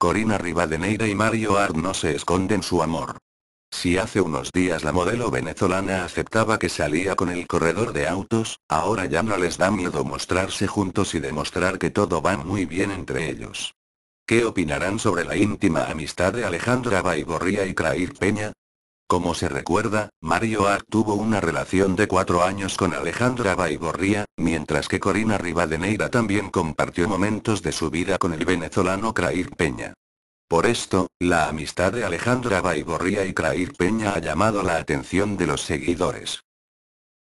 Corina Rivadeneira y Mario Ard no se esconden su amor. Si hace unos días la modelo venezolana aceptaba que salía con el corredor de autos, ahora ya no les da miedo mostrarse juntos y demostrar que todo va muy bien entre ellos. ¿Qué opinarán sobre la íntima amistad de Alejandra Baigorría y Craig Peña? Como se recuerda, Mario Art tuvo una relación de cuatro años con Alejandra Baiborría, mientras que Corina Rivadeneira también compartió momentos de su vida con el venezolano Crair Peña. Por esto, la amistad de Alejandra Baiborría y Crair Peña ha llamado la atención de los seguidores.